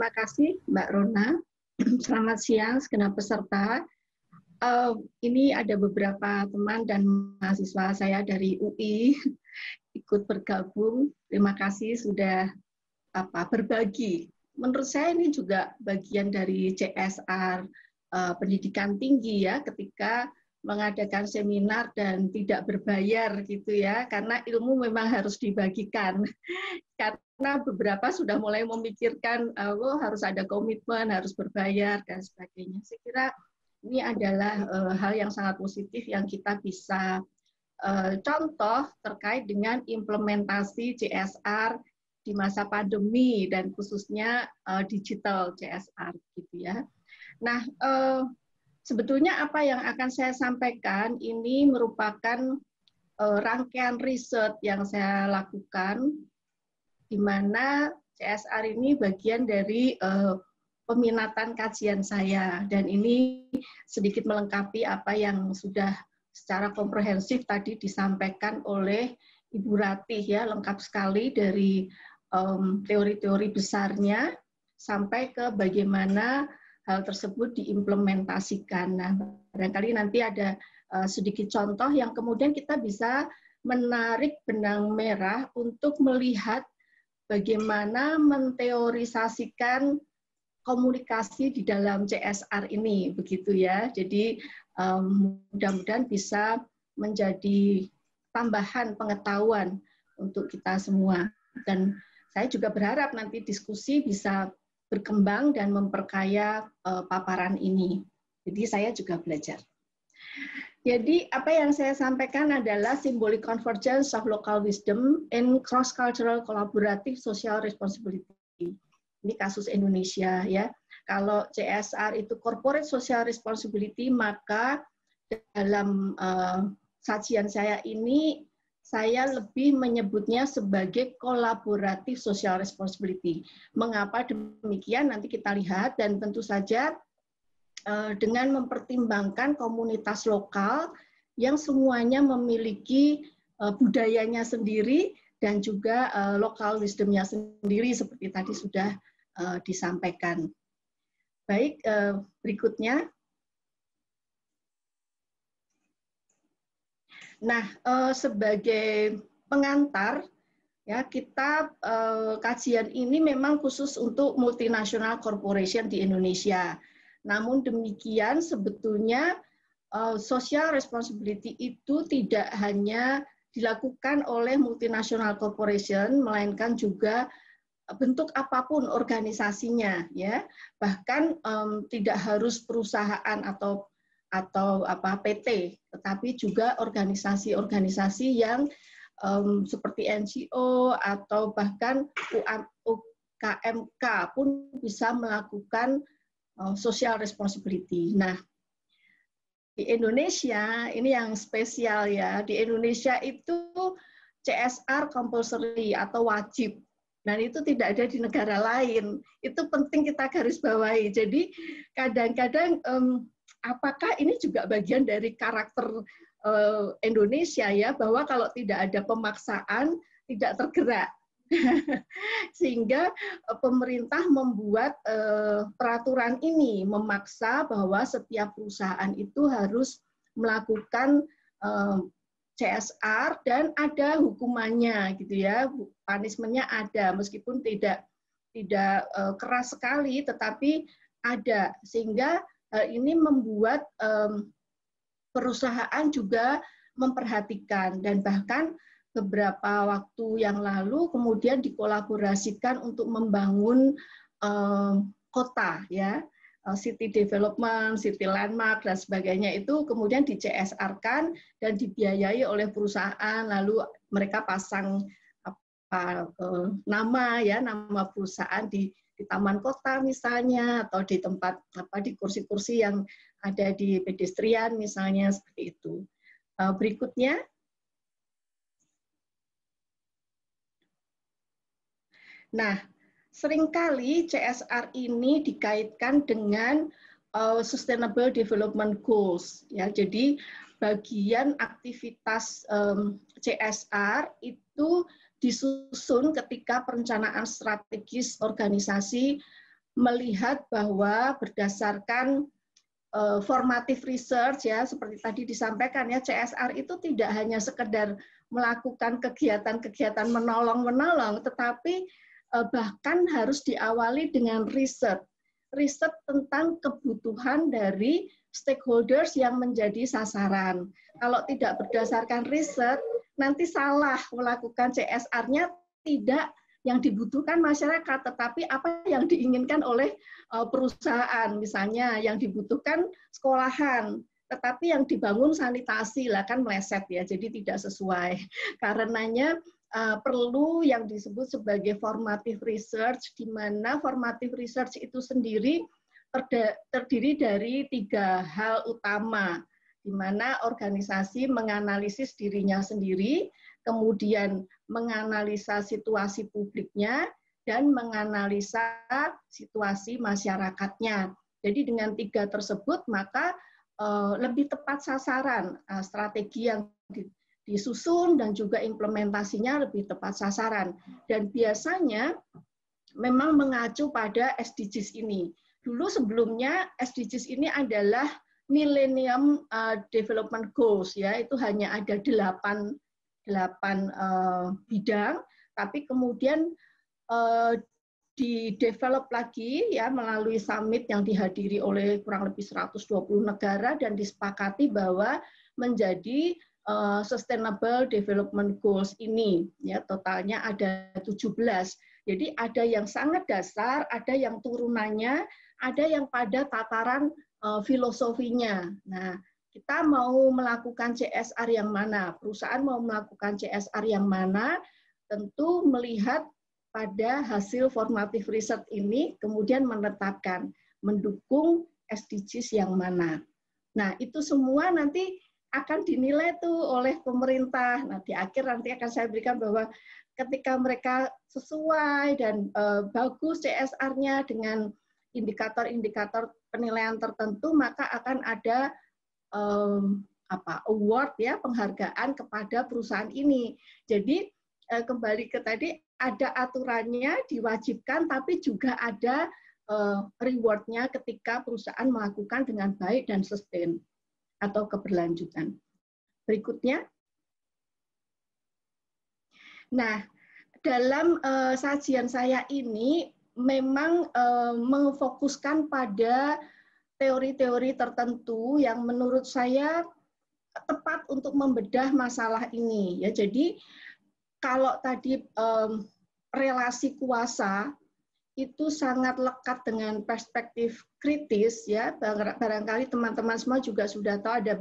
terima kasih Mbak Rona. Selamat siang segenap peserta. Uh, ini ada beberapa teman dan mahasiswa saya dari UI ikut bergabung. Terima kasih sudah apa berbagi. Menurut saya ini juga bagian dari CSR uh, eh, pendidikan tinggi ya ketika mengadakan seminar dan tidak berbayar gitu ya karena ilmu memang harus dibagikan karena beberapa sudah mulai memikirkan oh harus ada komitmen harus berbayar dan sebagainya saya kira ini adalah uh, hal yang sangat positif yang kita bisa uh, contoh terkait dengan implementasi CSR di masa pandemi dan khususnya uh, digital CSR gitu ya nah uh, Sebetulnya apa yang akan saya sampaikan ini merupakan eh, rangkaian riset yang saya lakukan, di mana CSR ini bagian dari eh, peminatan kajian saya, dan ini sedikit melengkapi apa yang sudah secara komprehensif tadi disampaikan oleh Ibu Ratih ya, lengkap sekali dari teori-teori besarnya sampai ke bagaimana hal tersebut diimplementasikan. Nah, barangkali nanti ada uh, sedikit contoh yang kemudian kita bisa menarik benang merah untuk melihat bagaimana menteorisasikan komunikasi di dalam CSR ini, begitu ya. Jadi um, mudah-mudahan bisa menjadi tambahan pengetahuan untuk kita semua. Dan saya juga berharap nanti diskusi bisa berkembang dan memperkaya eh, paparan ini. Jadi saya juga belajar. Jadi apa yang saya sampaikan adalah simbolik convergence of local wisdom and cross-cultural collaborative social responsibility. Ini kasus Indonesia ya. Kalau CSR itu corporate social responsibility, maka dalam uh, sajian saya ini saya lebih menyebutnya sebagai kolaboratif social responsibility. Mengapa demikian? Nanti kita lihat dan tentu saja eh, dengan mempertimbangkan komunitas lokal yang semuanya memiliki eh, budayanya sendiri dan juga eh, lokal wisdomnya sendiri seperti tadi sudah disampaikan. Baik, berikutnya Nah, eh, sebagai pengantar ya kita eh, kajian ini memang khusus untuk multinasional corporation di Indonesia. Namun demikian sebetulnya eh, social responsibility itu tidak hanya dilakukan oleh multinasional corporation melainkan juga bentuk apapun organisasinya ya bahkan um, tidak harus perusahaan atau atau apa PT, tetapi juga organisasi-organisasi yang um, seperti NGO atau bahkan UKMK pun bisa melakukan uh, social responsibility. Nah, di Indonesia ini yang spesial ya. Di Indonesia itu CSR compulsory atau wajib. Dan itu tidak ada di negara lain. Itu penting kita garis bawahi. Jadi kadang-kadang apakah ini juga bagian dari karakter uh, Indonesia ya bahwa kalau tidak ada pemaksaan tidak tergerak sehingga eh, pemerintah membuat uh, peraturan ini memaksa bahwa setiap perusahaan itu harus melakukan CSR dan ada hukumannya gitu ya punishmentnya ada meskipun tidak tidak uh, keras sekali tetapi ada sehingga Eh, ini membuat perusahaan juga memperhatikan dan bahkan beberapa waktu yang lalu kemudian dikolaborasikan untuk membangun kota ya eh, city development, city landmark dan sebagainya itu kemudian di CSR kan dan dibiayai oleh perusahaan lalu mereka pasang apa eh, nama ya nama perusahaan di di taman kota misalnya atau di tempat apa di kursi-kursi yang ada di pedestrian misalnya seperti itu. E, berikutnya Nah, seringkali CSR ini dikaitkan dengan uh, Sustainable Development Goals. Ya, jadi bagian aktivitas um, e, CSR itu disusun ketika perencanaan strategis organisasi melihat bahwa berdasarkan uh, formative research ya seperti tadi disampaikan ya CSR itu tidak hanya sekedar melakukan kegiatan-kegiatan menolong-menolong tetapi uh, bahkan harus diawali dengan riset. Riset tentang kebutuhan dari stakeholders yang menjadi sasaran. Kalau tidak berdasarkan riset, nanti salah melakukan CSR-nya tidak yang dibutuhkan masyarakat, tetapi apa yang diinginkan oleh eh, perusahaan, misalnya yang dibutuhkan sekolahan, tetapi yang dibangun sanitasi lah kan meleset ya, jadi tidak sesuai. Karenanya eh, perlu yang disebut sebagai formative research, di mana formative research itu sendiri terdiri dari tiga hal utama di mana organisasi menganalisis dirinya sendiri, kemudian menganalisa situasi publiknya, dan menganalisa situasi masyarakatnya. Jadi dengan tiga tersebut, maka eh, lebih tepat sasaran eh, strategi yang disusun dan juga implementasinya lebih tepat sasaran. Dan biasanya memang mengacu pada SDGs ini. Dulu sebelumnya SDGs ini adalah Millennium uh, Development Goals ya itu hanya ada delapan delapan uh, bidang, tapi kemudian uh, di develop lagi ya melalui summit yang dihadiri oleh kurang lebih 120 negara dan disepakati bahwa menjadi uh, sustainable development goals ini ya totalnya ada 17. Jadi ada yang sangat dasar, ada yang turunannya, ada yang pada tataran Eh, filosofinya. Nah, kita mau melakukan CSR yang mana, perusahaan mau melakukan CSR yang mana, tentu melihat pada hasil formatif riset ini, kemudian menetapkan mendukung SDGs yang mana. Nah, itu semua nanti akan dinilai tuh oleh pemerintah. Nah, di akhir nanti akan saya berikan bahwa ketika mereka sesuai dan e, bagus CSR-nya dengan indikator-indikator penilaian tertentu maka akan ada um, apa award ya penghargaan kepada perusahaan ini. Jadi uh, kembali ke tadi ada aturannya diwajibkan tapi juga ada uh, rewardnya ketika perusahaan melakukan dengan baik dan sustain atau keberlanjutan. Berikutnya. Nah, dalam uh, sajian saya ini memang uh, eh, memfokuskan pada teori-teori tertentu yang menurut saya tepat untuk membedah masalah ini ya. Jadi kalau tadi eh, relasi kuasa itu sangat lekat dengan perspektif kritis ya barangkali teman-teman semua juga sudah tahu ada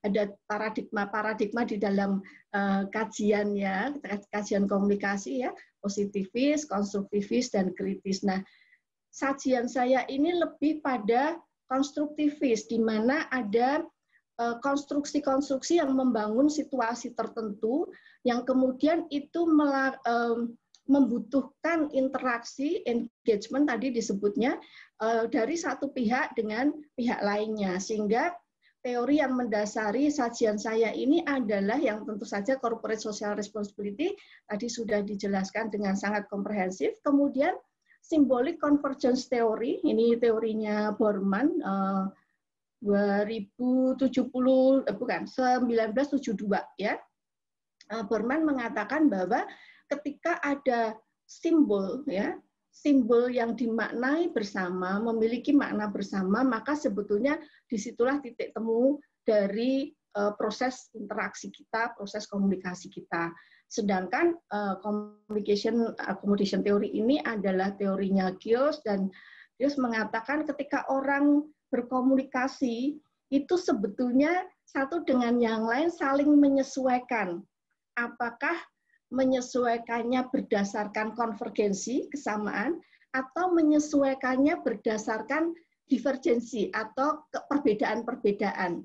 ada paradigma paradigma di dalam uh, kajian ya kajian komunikasi ya positivis konstruktivis dan kritis nah sajian saya ini lebih pada konstruktivis di mana ada eh, konstruksi-konstruksi yang membangun situasi tertentu yang kemudian itu melar, uh, membutuhkan interaksi engagement tadi disebutnya eh, dari satu pihak dengan pihak lainnya sehingga teori yang mendasari sajian saya ini adalah yang tentu saja corporate social responsibility tadi sudah dijelaskan dengan sangat komprehensif kemudian simbolik convergence teori ini teorinya Borman 2070 eh, eh, bukan 1972 ya Berman mengatakan bahwa ketika ada simbol ya simbol yang dimaknai bersama memiliki makna bersama maka sebetulnya disitulah titik temu dari e, proses interaksi kita, proses komunikasi kita. Sedangkan uh, communication accommodation teori ini adalah teorinya Gios dan Gios mengatakan ketika orang berkomunikasi itu sebetulnya satu dengan yang lain saling menyesuaikan. Apakah menyesuaikannya berdasarkan konvergensi kesamaan atau menyesuaikannya berdasarkan divergensi atau perbedaan-perbedaan.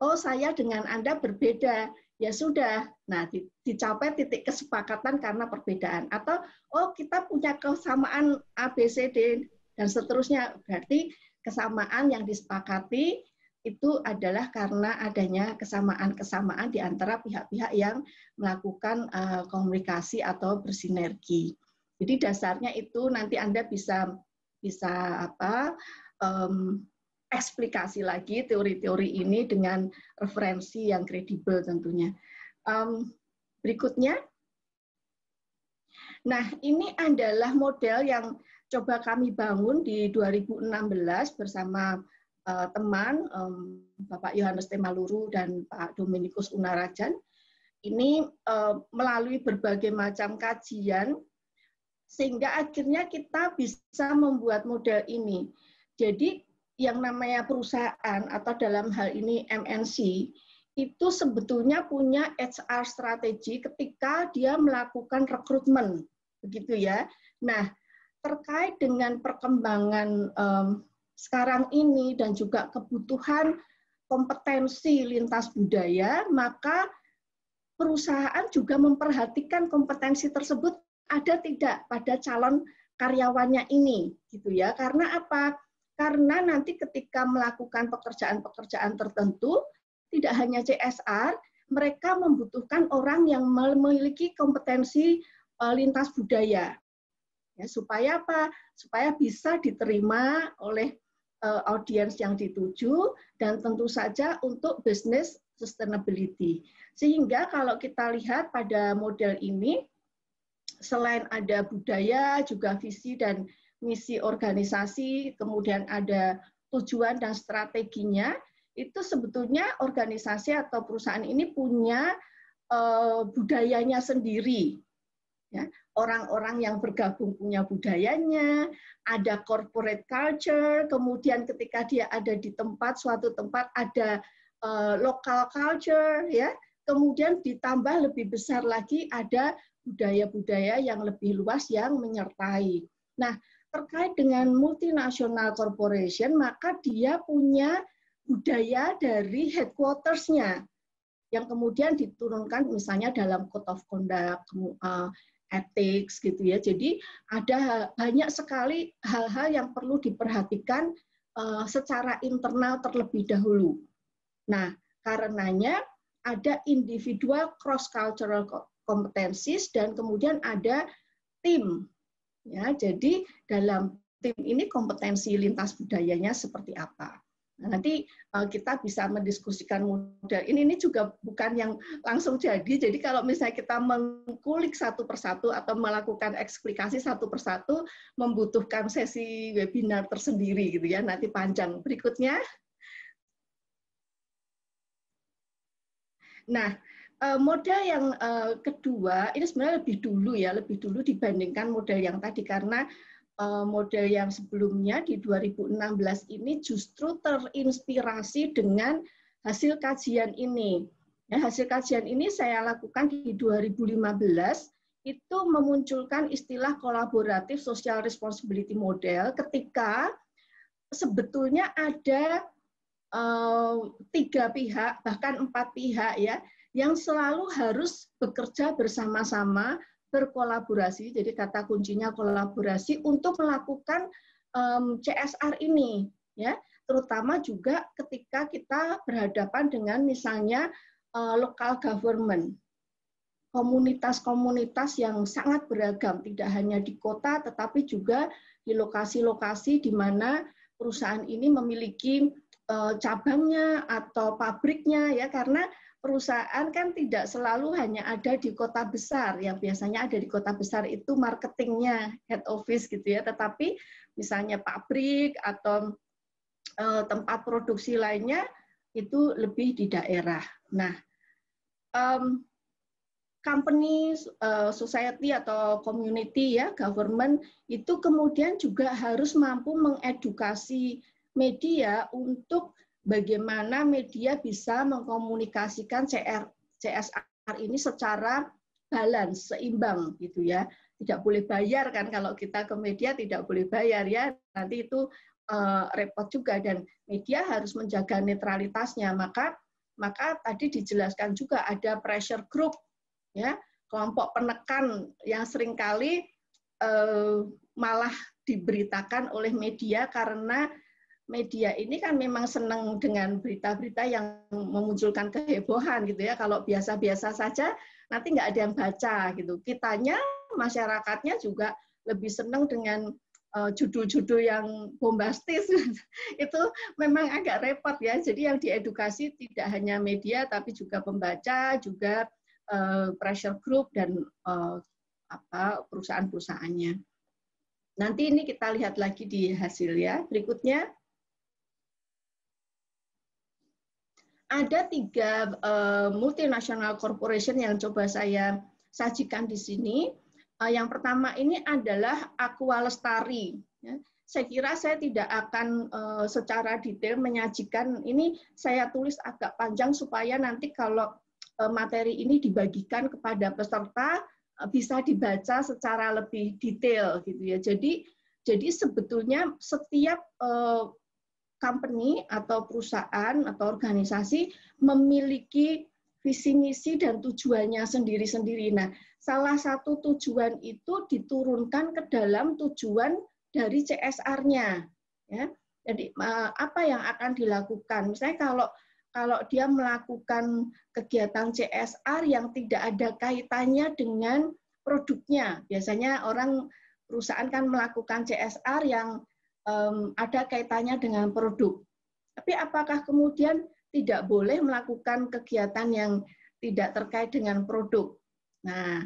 Oh, saya dengan Anda berbeda. Ya sudah. Nah, dicapai titik kesepakatan karena perbedaan atau oh, kita punya kesamaan ABCD dan seterusnya. Berarti kesamaan yang disepakati itu adalah karena adanya kesamaan-kesamaan di antara pihak-pihak yang melakukan eh, komunikasi atau bersinergi. Jadi dasarnya itu nanti Anda bisa bisa apa um, eksplikasi lagi teori-teori ini dengan referensi yang kredibel tentunya. Um, berikutnya, nah ini adalah model yang coba kami bangun di 2016 bersama uh, teman um, Bapak Yohanes Temaluru dan Pak Dominikus Unarajan ini uh, melalui berbagai macam kajian sehingga akhirnya kita bisa membuat model ini. Jadi yang namanya perusahaan atau dalam hal ini MNC itu sebetulnya punya HR strategi ketika dia melakukan rekrutmen, begitu ya. Nah, terkait dengan perkembangan um, sekarang ini dan juga kebutuhan kompetensi lintas budaya, maka perusahaan juga memperhatikan kompetensi tersebut ada tidak pada calon karyawannya ini gitu ya. Karena apa? Karena nanti ketika melakukan pekerjaan-pekerjaan tertentu tidak hanya CSR, mereka membutuhkan orang yang memiliki kompetensi eh, lintas budaya. Ya, supaya apa? Supaya bisa diterima oleh uh, audiens yang dituju dan tentu saja untuk bisnis sustainability. Sehingga kalau kita lihat pada model ini, selain ada budaya, juga visi dan misi organisasi, kemudian ada tujuan dan strateginya, itu sebetulnya organisasi atau perusahaan ini punya uh, budayanya sendiri Ya, orang-orang yang bergabung punya budayanya, ada corporate culture, kemudian ketika dia ada di tempat suatu tempat ada uh, local culture, ya. Kemudian ditambah lebih besar lagi ada budaya-budaya yang lebih luas yang menyertai. Nah, terkait dengan multinational corporation, maka dia punya budaya dari headquarters-nya yang kemudian diturunkan misalnya dalam code of conduct eh, etik gitu ya. Jadi ada banyak sekali hal-hal yang perlu diperhatikan eh, secara internal terlebih dahulu. Nah, karenanya ada individual cross cultural competencies dan kemudian ada tim. Ya, jadi dalam tim ini kompetensi lintas budayanya seperti apa. Nah, nanti eh, kita bisa mendiskusikan model ini. Ini juga bukan yang langsung jadi. Jadi kalau misalnya kita mengkulik satu persatu atau melakukan eksplikasi satu persatu, membutuhkan sesi webinar tersendiri gitu ya. Nanti panjang. Berikutnya. Nah, eh, model yang eh, kedua ini sebenarnya lebih dulu ya, lebih dulu dibandingkan model yang tadi karena Eh, model yang sebelumnya di 2016 ini justru terinspirasi dengan hasil kajian ini. Ya, hasil kajian ini saya lakukan di 2015 itu memunculkan istilah kolaboratif social responsibility model ketika sebetulnya ada uh, tiga pihak bahkan empat pihak ya yang selalu harus bekerja bersama-sama berkolaborasi. Jadi kata kuncinya kolaborasi untuk melakukan um, CSR ini, ya. Terutama juga ketika kita berhadapan dengan misalnya uh, e, local government, komunitas-komunitas yang sangat beragam, tidak hanya di kota, tetapi juga di lokasi-lokasi di mana perusahaan ini memiliki e, cabangnya atau pabriknya ya karena perusahaan kan tidak selalu hanya ada di kota besar. Yang biasanya ada di kota besar itu marketingnya head office gitu ya. Tetapi misalnya pabrik atau e, tempat produksi lainnya itu lebih di daerah. Nah, um, company, eh, society atau community ya, government itu kemudian juga harus mampu mengedukasi media untuk bagaimana media bisa mengkomunikasikan CR, CSR ini secara balance, seimbang gitu ya. Tidak boleh bayar kan kalau kita ke media tidak boleh bayar ya. Nanti itu uh, repot juga dan media harus menjaga netralitasnya. Maka maka tadi dijelaskan juga ada pressure group ya kelompok penekan yang seringkali uh, malah diberitakan oleh media karena media ini kan memang senang dengan berita-berita yang memunculkan kehebohan gitu ya. Kalau biasa-biasa saja nanti nggak ada yang baca gitu. Kitanya, masyarakatnya juga lebih senang dengan eh, judul-judul yang bombastis itu memang agak repot ya. Jadi yang diedukasi tidak hanya media tapi juga pembaca, juga uh, pressure group dan uh, apa perusahaan-perusahaannya. Nanti ini kita lihat lagi di hasil ya. Berikutnya ada tiga uh, multinational corporation yang coba saya sajikan di sini. Uh, yang pertama ini adalah Aqua Lestari. Ya. Saya kira saya tidak akan uh, secara detail menyajikan ini. Saya tulis agak panjang supaya nanti kalau uh, materi ini dibagikan kepada peserta uh, bisa dibaca secara lebih detail gitu ya. Jadi jadi sebetulnya setiap uh, company atau perusahaan atau organisasi memiliki visi misi dan tujuannya sendiri-sendiri. Nah, salah satu tujuan itu diturunkan ke dalam tujuan dari CSR-nya. Ya. Jadi apa yang akan dilakukan? Misalnya kalau kalau dia melakukan kegiatan CSR yang tidak ada kaitannya dengan produknya, biasanya orang perusahaan kan melakukan CSR yang um, ada kaitannya dengan produk. Tapi apakah kemudian tidak boleh melakukan kegiatan yang tidak terkait dengan produk? Nah,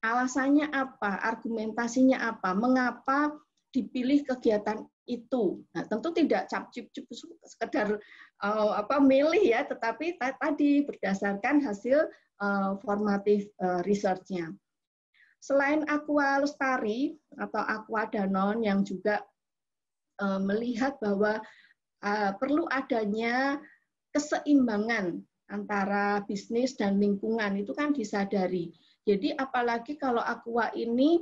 alasannya apa? Argumentasinya apa? Mengapa dipilih kegiatan itu? Nah, tentu tidak cap-cip-cip sekedar uh, apa milih ya, tetapi tadi berdasarkan hasil uh, formatif uh, research-nya. Selain aqua lestari atau aqua danon yang juga Eh, melihat bahwa eh, perlu adanya keseimbangan antara bisnis dan lingkungan itu kan disadari. Jadi apalagi kalau aqua ini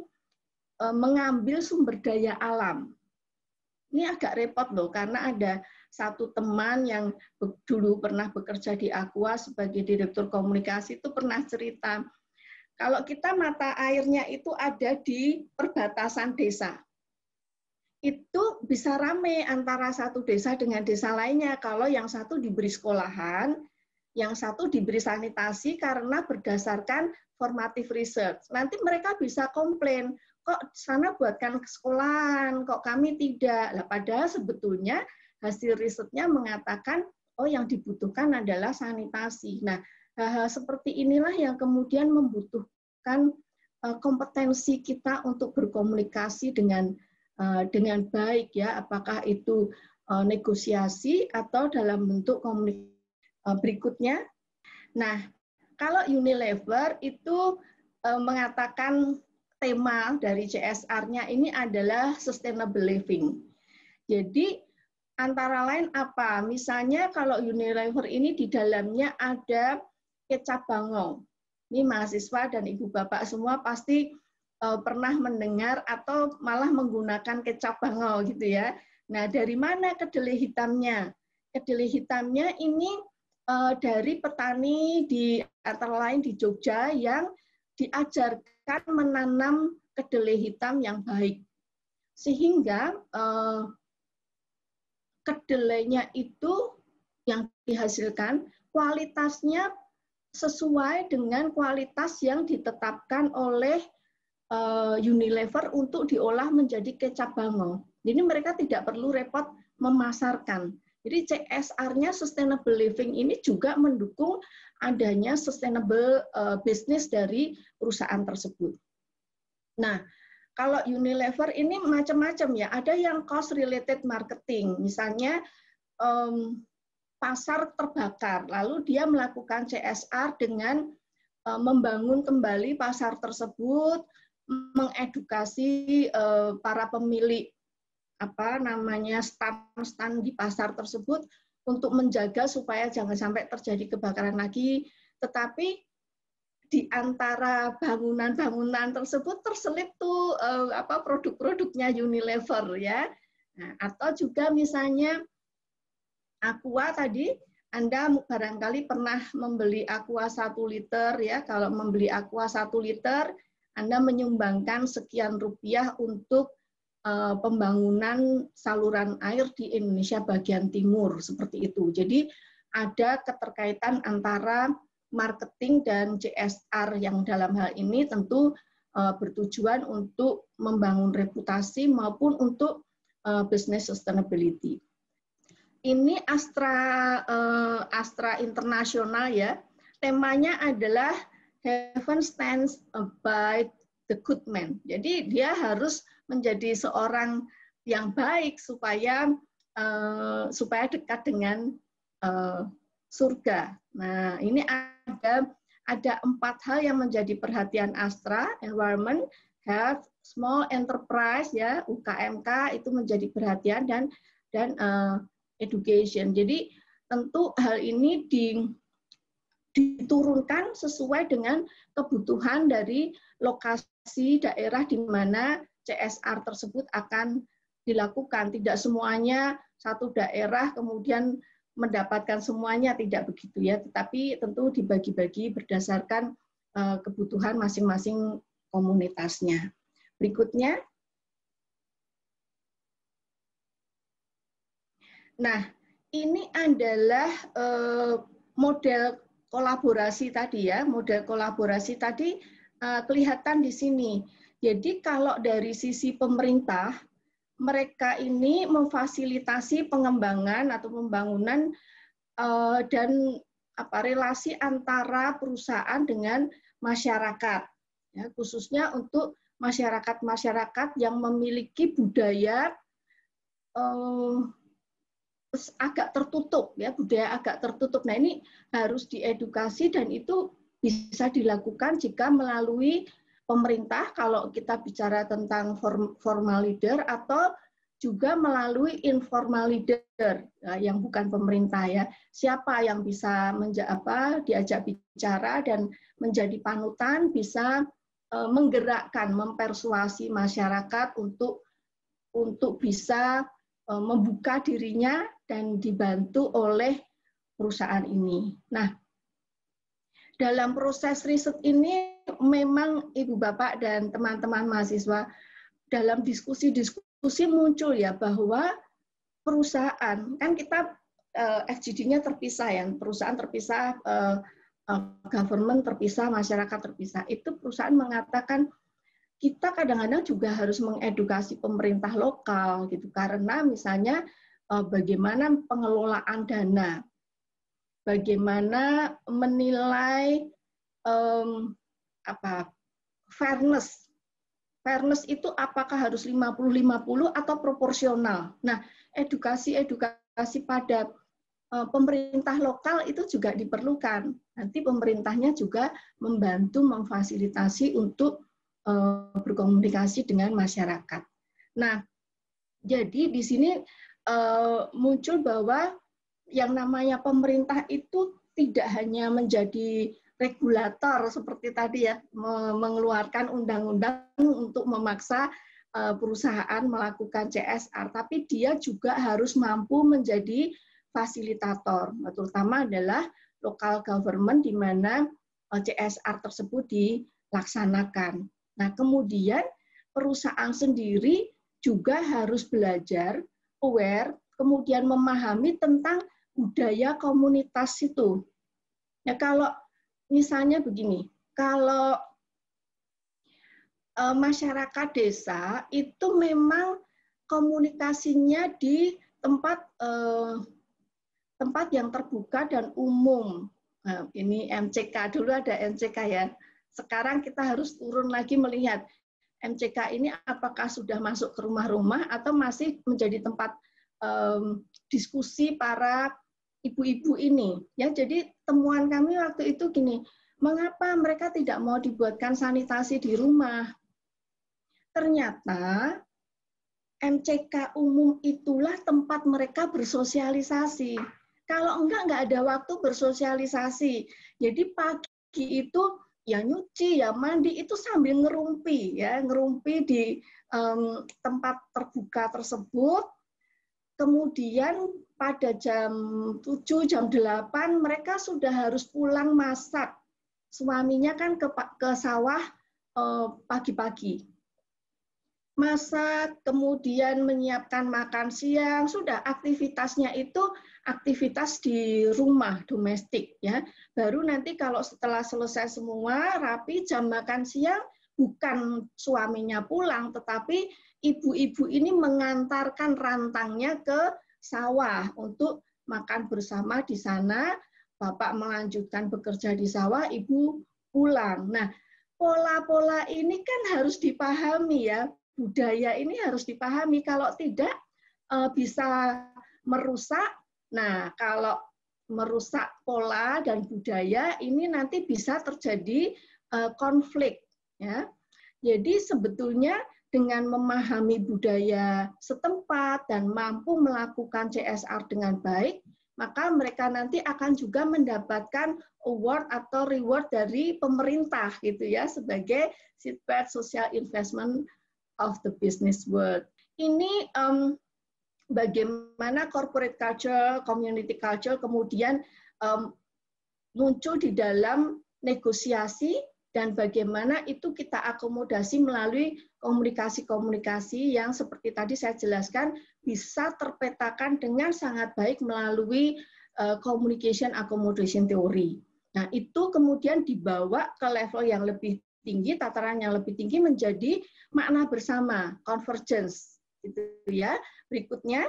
eh, mengambil sumber daya alam. Ini agak repot loh karena ada satu teman yang dulu pernah bekerja di Aqua sebagai direktur komunikasi itu pernah cerita kalau kita mata airnya itu ada di perbatasan desa itu bisa rame antara satu desa dengan desa lainnya kalau yang satu diberi sekolahan, yang satu diberi sanitasi karena berdasarkan formative research. Nanti mereka bisa komplain, kok sana buatkan sekolahan, kok kami tidak. Lah padahal sebetulnya hasil risetnya mengatakan oh yang dibutuhkan adalah sanitasi. Nah, hal-hal seperti inilah yang kemudian membutuhkan eh, kompetensi kita untuk berkomunikasi dengan Eh, dengan baik ya apakah itu eh, negosiasi atau dalam bentuk komunikasi eh, berikutnya nah kalau Unilever itu mengatakan tema dari CSR-nya ini adalah sustainable living. Jadi antara lain apa? Misalnya kalau Unilever ini di dalamnya ada kecap bangau. Ini mahasiswa dan ibu bapak semua pasti uh, pernah mendengar atau malah menggunakan kecap bangau gitu ya. Nah, dari mana kedelai hitamnya? Kedelai hitamnya ini uh, dari petani di antara lain di Jogja yang diajarkan menanam kedelai hitam yang baik. Sehingga uh, kedelainya itu yang dihasilkan kualitasnya sesuai dengan kualitas yang ditetapkan oleh Eh, Unilever untuk diolah menjadi kecap bango. Jadi mereka tidak perlu repot memasarkan. Jadi CSR-nya sustainable living ini juga mendukung adanya sustainable eh, business dari perusahaan tersebut. Nah, kalau Unilever ini macam-macam ya, ada yang cost related marketing, misalnya um, pasar terbakar, lalu dia melakukan CSR dengan eh, membangun kembali pasar tersebut, mengedukasi uh, para pemilik apa namanya stand-stand di pasar tersebut untuk menjaga supaya jangan sampai terjadi kebakaran lagi. Tetapi di antara bangunan-bangunan tersebut terselip tuh eh, apa produk-produknya Unilever ya. Nah, atau juga misalnya aqua tadi anda barangkali pernah membeli aqua 1 liter ya. Kalau membeli aqua 1 liter anda menyumbangkan sekian rupiah untuk eh, pembangunan saluran air di Indonesia bagian timur seperti itu. Jadi ada keterkaitan antara marketing dan CSR yang dalam hal ini tentu eh, bertujuan untuk membangun reputasi maupun untuk eh, business sustainability. Ini Astra Astra Internasional ya. Temanya adalah heaven stands by the good man. Jadi dia harus menjadi seorang yang baik supaya uh, supaya dekat dengan uh, surga. Nah, ini ada ada empat hal yang menjadi perhatian Astra, environment, health, small enterprise ya, UKMK itu menjadi perhatian dan dan uh, education. Jadi tentu hal ini di diturunkan sesuai dengan kebutuhan dari lokasi daerah di mana CSR tersebut akan dilakukan. Tidak semuanya satu daerah kemudian mendapatkan semuanya tidak begitu ya, tetapi tentu dibagi-bagi berdasarkan eh, kebutuhan masing-masing komunitasnya. Berikutnya. Nah, ini adalah eh, model kolaborasi tadi ya, model kolaborasi tadi eh, kelihatan di sini. Jadi kalau dari sisi pemerintah, mereka ini memfasilitasi pengembangan atau pembangunan eh, dan apa relasi antara perusahaan dengan masyarakat, ya, khususnya untuk masyarakat-masyarakat yang memiliki budaya uh, agak tertutup ya budaya agak tertutup. Nah ini harus diedukasi dan itu bisa dilakukan jika melalui pemerintah kalau kita bicara tentang formal leader atau juga melalui informal leader ya, yang bukan pemerintah ya siapa yang bisa menja apa diajak bicara dan menjadi panutan bisa e, menggerakkan mempersuasi masyarakat untuk untuk bisa e, membuka dirinya dan dibantu oleh perusahaan ini. Nah, dalam proses riset ini memang Ibu Bapak dan teman-teman mahasiswa dalam diskusi-diskusi muncul ya bahwa perusahaan kan kita eh, FGD-nya terpisah ya, perusahaan terpisah, eh, eh, government terpisah, masyarakat terpisah. Itu perusahaan mengatakan kita kadang-kadang juga harus mengedukasi pemerintah lokal gitu karena misalnya Eh, bagaimana pengelolaan dana, bagaimana menilai um, apa fairness. Fairness itu apakah harus 50-50 atau proporsional. Nah, edukasi-edukasi pada eh, pemerintah lokal itu juga diperlukan. Nanti pemerintahnya juga membantu memfasilitasi untuk eh, berkomunikasi dengan masyarakat. Nah, jadi di sini Eh, muncul bahwa yang namanya pemerintah itu tidak hanya menjadi regulator seperti tadi ya mengeluarkan undang-undang untuk memaksa eh, perusahaan melakukan CSR tapi dia juga harus mampu menjadi fasilitator terutama adalah local government di mana eh, CSR tersebut dilaksanakan. Nah, kemudian perusahaan sendiri juga harus belajar aware, kemudian memahami tentang budaya komunitas itu. Ya kalau misalnya begini, kalau e, masyarakat desa itu memang komunikasinya di tempat e, tempat yang terbuka dan umum. Nah, ini MCK dulu ada MCK ya. Sekarang kita harus turun lagi melihat MCK ini apakah sudah masuk ke rumah-rumah atau masih menjadi tempat um, diskusi para ibu-ibu ini. Ya, jadi temuan kami waktu itu gini, mengapa mereka tidak mau dibuatkan sanitasi di rumah? Ternyata MCK umum itulah tempat mereka bersosialisasi. Kalau enggak, enggak ada waktu bersosialisasi. Jadi pagi itu ya nyuci, ya mandi itu sambil ngerumpi ya, ngerumpi di um, tempat terbuka tersebut. Kemudian pada jam 7, jam 8 mereka sudah harus pulang masak. Suaminya kan ke ke sawah eh, pagi-pagi. uh, masak, kemudian menyiapkan makan siang, sudah aktivitasnya itu aktivitas di rumah domestik ya. Baru nanti kalau setelah selesai semua rapi jam makan siang bukan suaminya pulang tetapi ibu-ibu ini mengantarkan rantangnya ke sawah untuk makan bersama di sana, bapak melanjutkan bekerja di sawah, ibu pulang. Nah, pola-pola ini kan harus dipahami ya budaya ini harus dipahami. Kalau tidak eh, bisa merusak. Nah, kalau merusak pola dan budaya ini nanti bisa terjadi eh, konflik. Ya. Jadi sebetulnya dengan memahami budaya setempat dan mampu melakukan CSR dengan baik, maka mereka nanti akan juga mendapatkan award atau reward dari pemerintah gitu ya sebagai Seedbed Social Investment of the business world. Ini um, bagaimana corporate culture, community culture kemudian um, muncul di dalam negosiasi dan bagaimana itu kita akomodasi melalui komunikasi-komunikasi yang seperti tadi saya jelaskan bisa terpetakan dengan sangat baik melalui uh, communication accommodation theory. Nah, itu kemudian dibawa ke level yang lebih tinggi, tataran yang lebih tinggi menjadi makna bersama, convergence gitu ya. Berikutnya.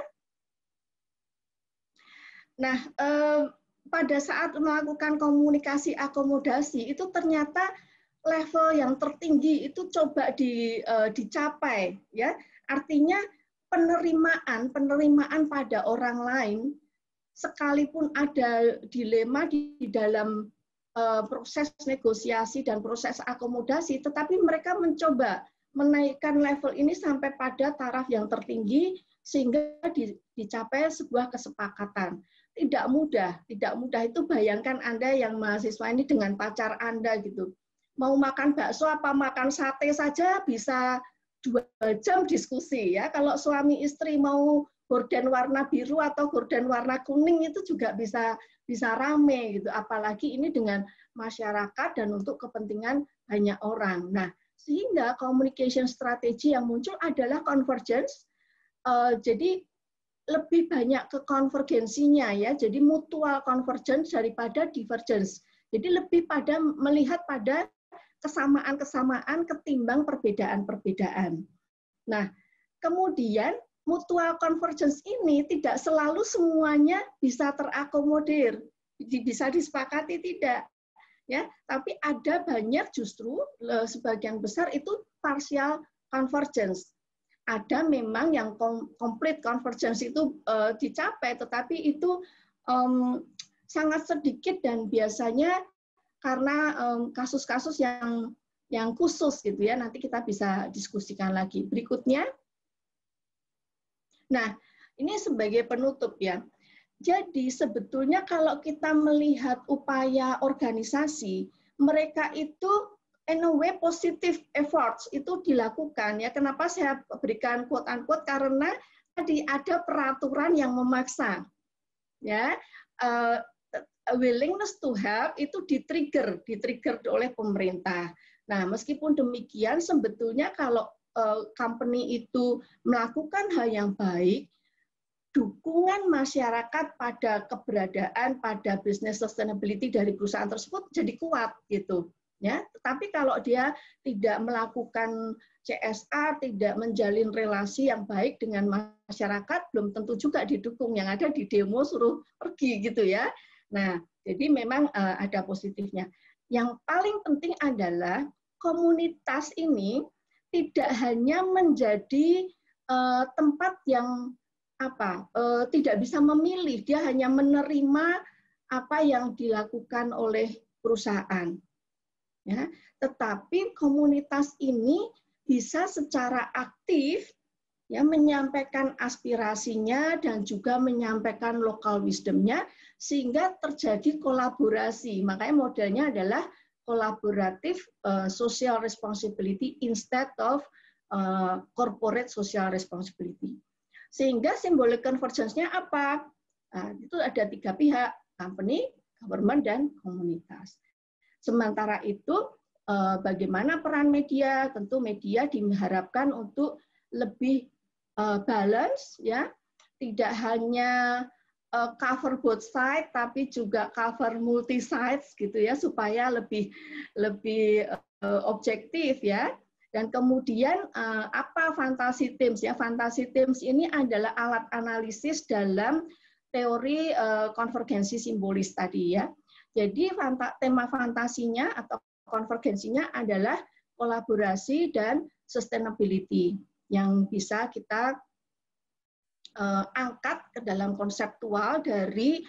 Nah, eh, pada saat melakukan komunikasi akomodasi itu ternyata level yang tertinggi itu coba di, eh, dicapai ya. Artinya penerimaan penerimaan pada orang lain sekalipun ada dilema di dalam Eh, proses negosiasi dan proses akomodasi, tetapi mereka mencoba menaikkan level ini sampai pada taraf yang tertinggi sehingga dicapai sebuah kesepakatan. Tidak mudah, tidak mudah itu bayangkan Anda yang mahasiswa ini dengan pacar Anda gitu. Mau makan bakso apa makan sate saja bisa dua jam diskusi ya. Kalau suami istri mau gorden warna biru atau gorden warna kuning itu juga bisa bisa rame gitu apalagi ini dengan masyarakat dan untuk kepentingan banyak orang nah sehingga communication strategy yang muncul adalah convergence uh, jadi lebih banyak ke konvergensinya ya jadi mutual convergence daripada divergence jadi lebih pada melihat pada kesamaan-kesamaan ketimbang perbedaan-perbedaan nah kemudian mutual convergence ini tidak selalu semuanya bisa terakomodir, bisa disepakati tidak. Ya, tapi ada banyak justru eh, sebagian besar itu partial convergence. Ada memang yang complete convergence itu uh, dicapai, tetapi itu um, sangat sedikit dan biasanya karena kasus-kasus um, yang yang khusus gitu ya nanti kita bisa diskusikan lagi berikutnya Nah, ini sebagai penutup ya. Jadi sebetulnya kalau kita melihat upaya organisasi, mereka itu in a way positive efforts itu dilakukan ya. Kenapa saya berikan quote unquote karena tadi ada peraturan yang memaksa. Ya, uh, willingness to help itu di-trigger, di-trigger oleh pemerintah. Nah, meskipun demikian sebetulnya kalau Eh, company itu melakukan hal yang baik, dukungan masyarakat pada keberadaan pada business sustainability dari perusahaan tersebut jadi kuat gitu ya tetapi kalau dia tidak melakukan CSA tidak menjalin relasi yang baik dengan masyarakat belum tentu juga didukung yang ada di demo suruh pergi gitu ya nah jadi memang eh, ada positifnya yang paling penting adalah komunitas ini tidak hanya menjadi uh, tempat yang apa uh, tidak bisa memilih, dia hanya menerima apa yang dilakukan oleh perusahaan. Ya, tetapi komunitas ini bisa secara aktif ya menyampaikan aspirasinya dan juga menyampaikan lokal wisdomnya sehingga terjadi kolaborasi. Makanya modelnya adalah kolaboratif uh, social responsibility instead of uh, corporate social responsibility. Sehingga simbolik convergence-nya apa? Nah, itu ada tiga pihak, company, government, dan komunitas. Sementara itu, uh, bagaimana peran media? Tentu media diharapkan untuk lebih uh, balance, ya, tidak hanya uh, cover both side tapi juga cover multi sides gitu ya supaya lebih lebih uh, objektif ya. Dan kemudian uh, apa fantasi teams ya? Fantasi teams ini adalah alat analisis dalam teori uh, konvergensi simbolis tadi ya. Jadi fanta tema fantasinya atau konvergensinya adalah kolaborasi dan sustainability yang bisa kita uh, angkat ke dalam konseptual dari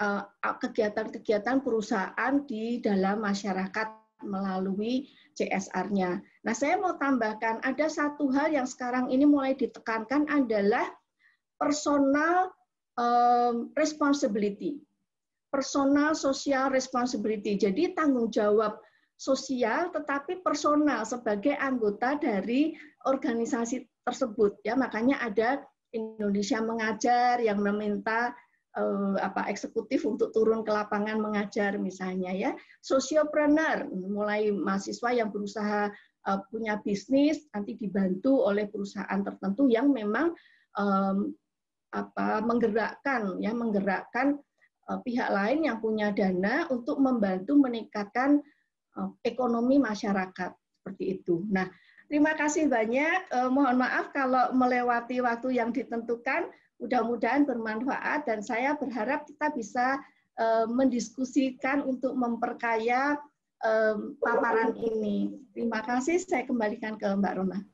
eh, kegiatan-kegiatan uh, perusahaan di dalam masyarakat melalui CSR-nya. Nah, saya mau tambahkan ada satu hal yang sekarang ini mulai ditekankan adalah personal um, responsibility. Personal social responsibility. Jadi tanggung jawab sosial tetapi personal sebagai anggota dari organisasi tersebut ya. Makanya ada Indonesia Mengajar yang meminta eh, apa eksekutif untuk turun ke lapangan mengajar misalnya ya sosiopreneur mulai mahasiswa yang berusaha eh, punya bisnis nanti dibantu oleh perusahaan tertentu yang memang eh, apa menggerakkan ya menggerakkan eh, pihak lain yang punya dana untuk membantu meningkatkan eh, ekonomi masyarakat seperti itu nah Terima kasih banyak. Eh, mohon maaf kalau melewati waktu yang ditentukan. Mudah-mudahan bermanfaat dan saya berharap kita bisa eh, mendiskusikan untuk memperkaya eh, paparan ini. Terima kasih. Saya kembalikan ke Mbak Rona.